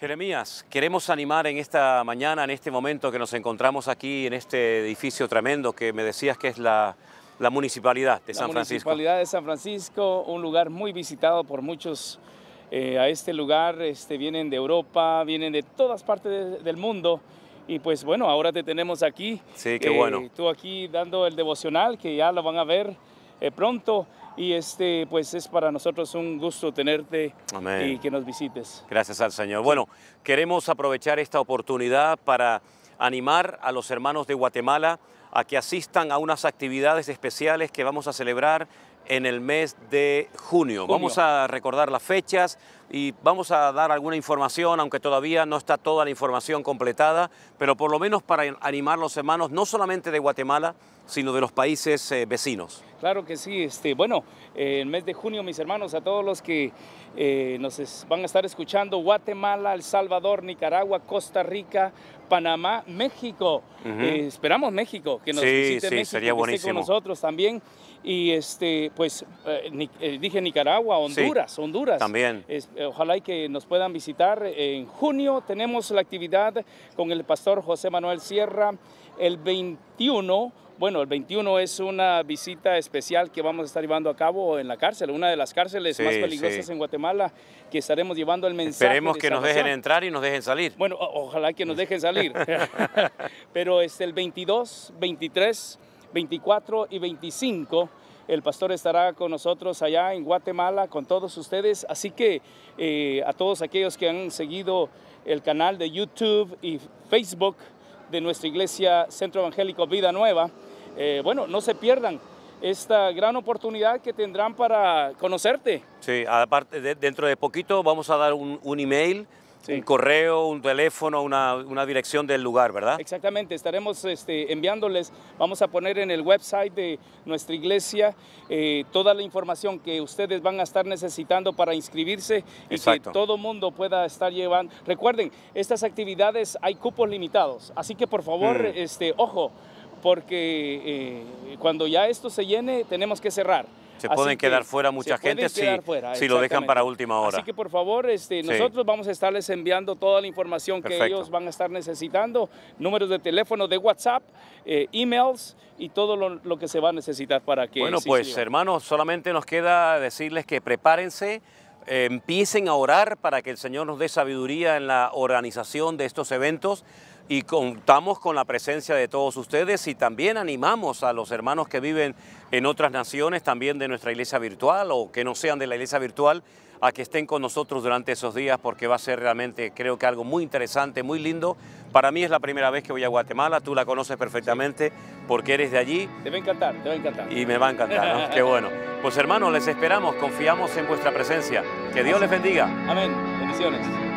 Jeremías, queremos animar en esta mañana, en este momento que nos encontramos aquí en este edificio tremendo que me decías que es la, Municipalidad de San Francisco. La Municipalidad de San Francisco, un lugar muy visitado por muchos. Eh, a este lugar este, vienen de Europa, vienen de todas partes del mundo. Y pues bueno, ahora te tenemos aquí. Sí, qué bueno. Eh, tú aquí dando el devocional, que ya lo van a ver eh, pronto. Y este, pues es para nosotros un gusto tenerte y que nos visites. Gracias al Señor. Bueno, queremos aprovechar esta oportunidad para animar a los hermanos de Guatemala a que asistan a unas actividades especiales que vamos a celebrar en el mes de junio. Vamos a recordar las fechas y vamos a dar alguna información, aunque todavía no está toda la información completada, pero por lo menos para animar los hermanos, no solamente de Guatemala, sino de los países eh, vecinos. Claro que sí, este, bueno, eh, En el mes de junio, mis hermanos, a todos los que eh, nos van a estar escuchando, Guatemala, El Salvador, Nicaragua, Costa Rica, Panamá, México. esperamos México, que nos visite México, sería que nosotros también. Y este, pues eh, eh, dije Nicaragua, Honduras, Honduras. También. Eh, ojalá y que nos puedan visitar. En junio tenemos la actividad con el pastor José Manuel Sierra. El 21 bueno, el 21 es una visita especial que vamos a estar llevando a cabo en la cárcel, una de las cárceles más peligrosas en Guatemala, que estaremos llevando el mensaje. Esperemos que nos dejen entrar y nos dejen salir. Bueno, ojalá que nos dejen salir. Pero es este, el 22, 23, 24 y 25 el pastor estará con nosotros allá en Guatemala, con todos ustedes. Así que eh, a todos aquellos que han seguido el canal de YouTube y Facebook de nuestra iglesia Centro Evangélico Vida Nueva, eh, bueno, no se pierdan esta gran oportunidad que tendrán para conocerte. Sí, aparte, dentro de poquito vamos a dar un email un correo, un teléfono, una, una, dirección del lugar, ¿verdad? Exactamente, estaremos este, enviándoles, vamos a poner en el website de nuestra iglesia eh, toda la información que ustedes van a estar necesitando para inscribirse y que todo mundo pueda estar llevando. Recuerden, estas actividades hay cupos limitados, así que por favor, mm. este, ojo, porque eh, cuando ya esto se llene tenemos que cerrar. Se pueden quedar fuera mucha gente si, lo dejan para última hora. Así que por favor, este, nosotros vamos a estarles enviando toda la información que ellos van a estar necesitando, números de teléfono, de WhatsApp, eh, emails y todo lo, que se va a necesitar para que... Bueno, pues hermanos, solamente nos queda decirles que prepárense. Eh, empiecen a orar para que el Señor nos dé sabiduría en la organización de estos eventos y contamos con la presencia de todos ustedes y también animamos a los hermanos que viven en otras naciones, también de nuestra iglesia virtual o que no sean de la iglesia virtual, a que estén con nosotros durante esos días porque va a ser realmente, creo que algo muy interesante, muy lindo. Para mí es la primera vez que voy a Guatemala, tú la conoces perfectamente porque eres de allí. Te va a encantar, te va a encantar. Y me va a encantar, qué bueno. Pues hermanos, les esperamos, confiamos en vuestra presencia. Que Dios les bendiga. Amén, bendiciones.